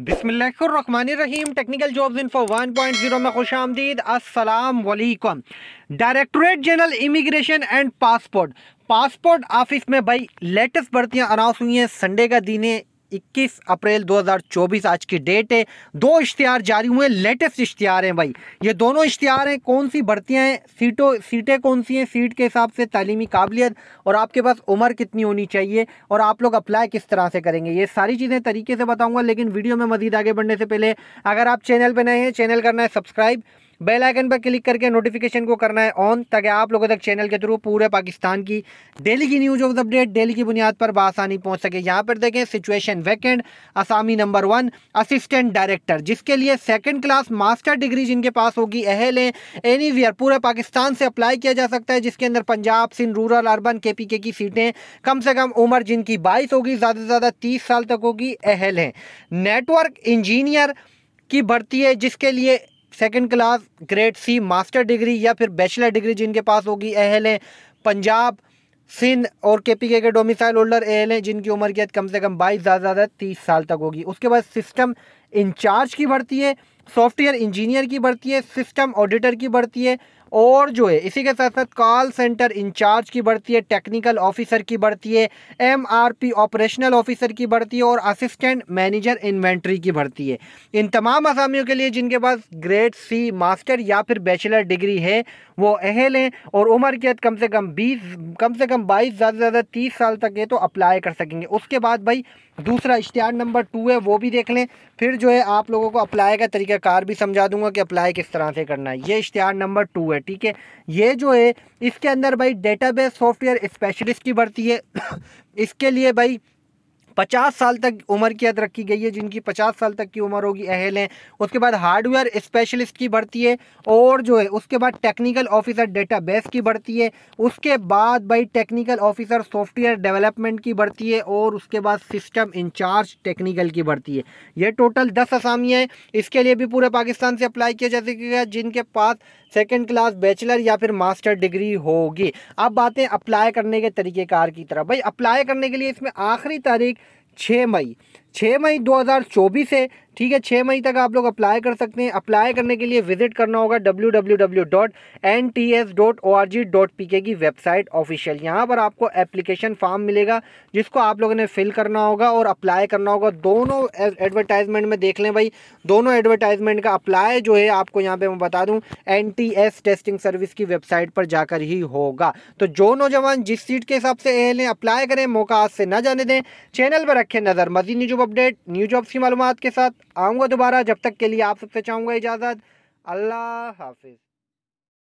रहीम technical jobs info 1.0 में खुश आमदीद असलकम directorate general immigration and passport passport office में भाई लेटेस्ट भर्तियां अनाउंस हुई हैं संडे का दिन 21 अप्रैल 2024 आज की डेट है दो इश्तहार जारी हुए लेटेस्ट इश्तहार हैं भाई ये दोनों इश्तहार हैं कौन सी भर्तियाँ हैं सीटों सीटें कौन सी हैं सीट के हिसाब से तालीमी काबिलियत और आपके पास उम्र कितनी होनी चाहिए और आप लोग अप्लाई किस तरह से करेंगे ये सारी चीज़ें तरीके से बताऊँगा लेकिन वीडियो में मजीद आगे बढ़ने से पहले अगर आप चैनल पर नए हैं चैनल करना है सब्सक्राइब बेल आइकन पर क्लिक करके नोटिफिकेशन को करना है ऑन ताकि आप लोगों तक चैनल के थ्रू पूरे पाकिस्तान की डेली की न्यूज़ ऑफ अपडेट डेली की बुनियाद पर बासानी पहुँच सके यहाँ पर देखें सिचुएशन वैकेंट असामी नंबर वन असिस्टेंट डायरेक्टर जिसके लिए सेकेंड क्लास मास्टर डिग्री जिनके पास होगी अहल है एनी वियर पूरे पाकिस्तान से अप्लाई किया जा सकता है जिसके अंदर Punjab Sindh rural urban K P K की सीटें कम से कम उम्र जिनकी बाईस होगी ज़्यादा से ज़्यादा तीस साल तक होगी अहल है नेटवर्क इंजीनियर की भर्ती है जिसके लिए second class grade C master degree या फिर बैचलर डिग्री जिनके पास होगी अहल हैं पंजाब सिंध और के पी के के डोमिसाइल होल्डर एल हैं जिनकी उम्र की कम से कम बाईस ज़्यादा ज़्यादा तीस साल तक होगी उसके बाद सिस्टम इंचार्ज की भर्ती है सॉफ्टवेयर इंजीनियर की भर्ती है सिस्टम ऑडिटर की भर्ती है और जो है इसी के साथ साथ कॉल सेंटर इंचार्ज की बढ़ती है टेक्निकल ऑफिसर की बढ़ती है एमआरपी ऑपरेशनल ऑफिसर की बढ़ती है और असिस्टेंट मैनेजर इन्वेंट्री की बढ़ती है इन तमाम असामियों के लिए जिनके पास ग्रेड सी मास्टर या फिर बैचलर डिग्री है वो अहल हैं और उम्र की कम से कम बीस कम से कम बाईस ज़्यादा से ज़्यादा तीस साल तक है तो अप्लाई कर सकेंगे उसके बाद भाई दूसरा इश्तहार नंबर टू है वो भी देख लें फिर जो है आप लोगों को अप्लाई का तरीक़ाकार भी समझा दूंगा कि अप्लाई किस तरह से करना है ये इश्तहार नंबर टू है है ठीक है ये जो है इसके अंदर भाई डेटाबेस सॉफ्टवेयर स्पेशलिस्ट की भर्ती है इसके लिए भाई पचास साल तक उम्र की हद रखी गई है जिनकी पचास साल तक की उम्र होगी अहल हैं उसके बाद हार्डवेयर स्पेशलिस्ट की बढ़ती है और जो है उसके बाद टेक्निकल ऑफिसर डेटा बेस की बढ़ती है उसके बाद भाई टेक्निकल ऑफिसर सॉफ्टवेयर डेवलपमेंट की बढ़ती है और उसके बाद सिस्टम इंचार्ज टेक्निकल की बढ़ती है ये टोटल दस असामियाँ हैं इसके लिए भी पूरे पाकिस्तान से अप्लाई किया जा सकेगा जिनके पास सेकेंड क्लास बैचलर या फिर मास्टर डिग्री होगी अब बातें अप्लाई करने के तरीक़ेकार की तरफ भाई अप्लाई करने के लिए इसमें आखिरी तारीख छः मई छः मई 2024 से ठीक है छः मई तक आप लोग अप्लाई कर सकते हैं अप्लाई करने के लिए विजिट करना होगा W W W dot N T S dot O R G dot P K की वेबसाइट ऑफिशियल यहाँ पर आपको एप्लीकेशन फॉर्म मिलेगा जिसको आप लोगों ने फिल करना होगा और अप्लाई करना होगा दोनों एडवर्टाइजमेंट में देख लें भाई दोनों एडवर्टाइजमेंट का अप्लाई जो है आपको यहाँ पर मैं बता दूँ N T S testing service की वेबसाइट पर जाकर ही होगा तो जो नौजवान जिस सीट के हिसाब से एहल हैं अप्लाई करें मौका आज से ना जाने दें चैनल पर रखें नज़र मजीद न्यूज अपडेट न्यूज जॉब्स की मालूम के साथ आऊँगा दोबारा जब तक के लिए आप सबसे चाहूँगा इजाज़त अल्लाह हाफिज़